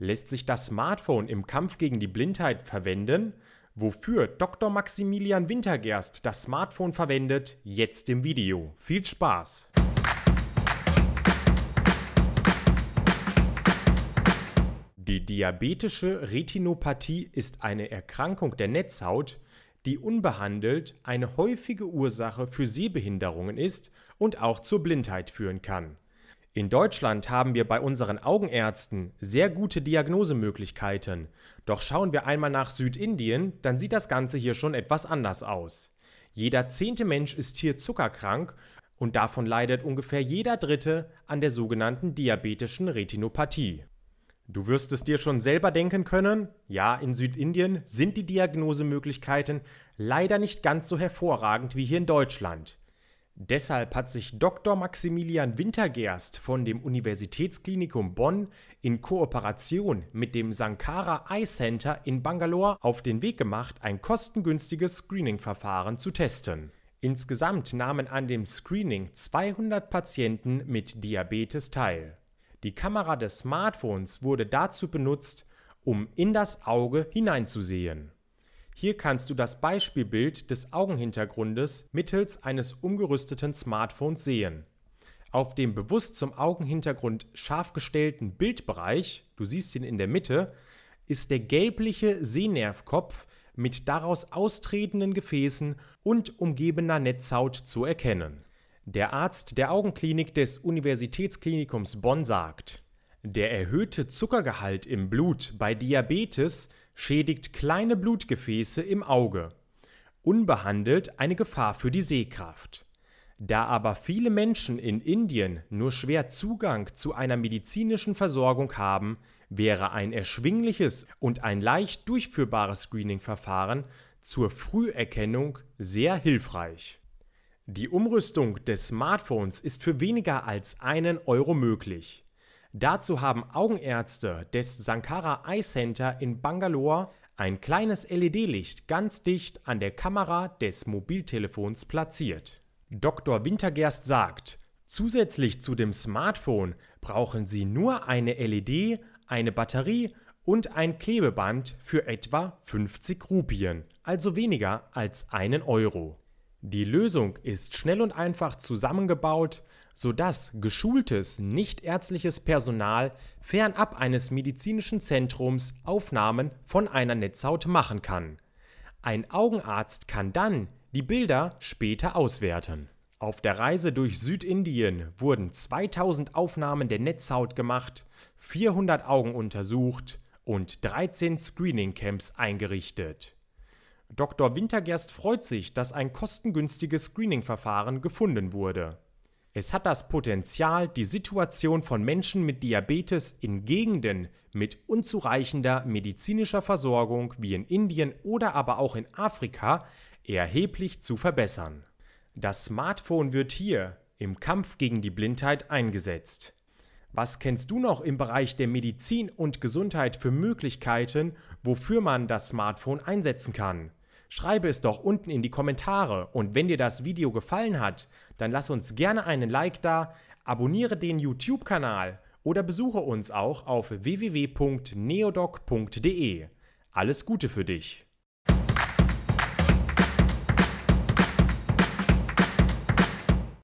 Lässt sich das Smartphone im Kampf gegen die Blindheit verwenden? Wofür Dr. Maximilian Wintergerst das Smartphone verwendet, jetzt im Video. Viel Spaß! Die diabetische Retinopathie ist eine Erkrankung der Netzhaut, die unbehandelt eine häufige Ursache für Sehbehinderungen ist und auch zur Blindheit führen kann. In Deutschland haben wir bei unseren Augenärzten sehr gute Diagnosemöglichkeiten, doch schauen wir einmal nach Südindien, dann sieht das Ganze hier schon etwas anders aus. Jeder zehnte Mensch ist hier zuckerkrank und davon leidet ungefähr jeder dritte an der sogenannten diabetischen Retinopathie. Du wirst es dir schon selber denken können, ja, in Südindien sind die Diagnosemöglichkeiten leider nicht ganz so hervorragend wie hier in Deutschland. Deshalb hat sich Dr. Maximilian Wintergerst von dem Universitätsklinikum Bonn in Kooperation mit dem Sankara Eye Center in Bangalore auf den Weg gemacht, ein kostengünstiges Screening-Verfahren zu testen. Insgesamt nahmen an dem Screening 200 Patienten mit Diabetes teil. Die Kamera des Smartphones wurde dazu benutzt, um in das Auge hineinzusehen. Hier kannst du das Beispielbild des Augenhintergrundes mittels eines umgerüsteten Smartphones sehen. Auf dem bewusst zum Augenhintergrund scharf gestellten Bildbereich, du siehst ihn in der Mitte, ist der gelbliche Sehnervkopf mit daraus austretenden Gefäßen und umgebener Netzhaut zu erkennen. Der Arzt der Augenklinik des Universitätsklinikums Bonn sagt, der erhöhte Zuckergehalt im Blut bei Diabetes schädigt kleine Blutgefäße im Auge. Unbehandelt eine Gefahr für die Sehkraft. Da aber viele Menschen in Indien nur schwer Zugang zu einer medizinischen Versorgung haben, wäre ein erschwingliches und ein leicht durchführbares Screening-Verfahren zur Früherkennung sehr hilfreich. Die Umrüstung des Smartphones ist für weniger als einen Euro möglich. Dazu haben Augenärzte des Sankara Eye Center in Bangalore ein kleines LED-Licht ganz dicht an der Kamera des Mobiltelefons platziert. Dr. Wintergerst sagt, zusätzlich zu dem Smartphone brauchen Sie nur eine LED, eine Batterie und ein Klebeband für etwa 50 Rupien, also weniger als einen Euro. Die Lösung ist schnell und einfach zusammengebaut, sodass geschultes nichtärztliches Personal fernab eines medizinischen Zentrums Aufnahmen von einer Netzhaut machen kann. Ein Augenarzt kann dann die Bilder später auswerten. Auf der Reise durch Südindien wurden 2000 Aufnahmen der Netzhaut gemacht, 400 Augen untersucht und 13 Screening-Camps eingerichtet. Dr. Wintergerst freut sich, dass ein kostengünstiges Screening-Verfahren gefunden wurde. Es hat das Potenzial, die Situation von Menschen mit Diabetes in Gegenden mit unzureichender medizinischer Versorgung wie in Indien oder aber auch in Afrika erheblich zu verbessern. Das Smartphone wird hier im Kampf gegen die Blindheit eingesetzt. Was kennst du noch im Bereich der Medizin und Gesundheit für Möglichkeiten, wofür man das Smartphone einsetzen kann? Schreibe es doch unten in die Kommentare und wenn dir das Video gefallen hat, dann lass uns gerne einen Like da, abonniere den YouTube-Kanal oder besuche uns auch auf www.neodoc.de. Alles Gute für dich!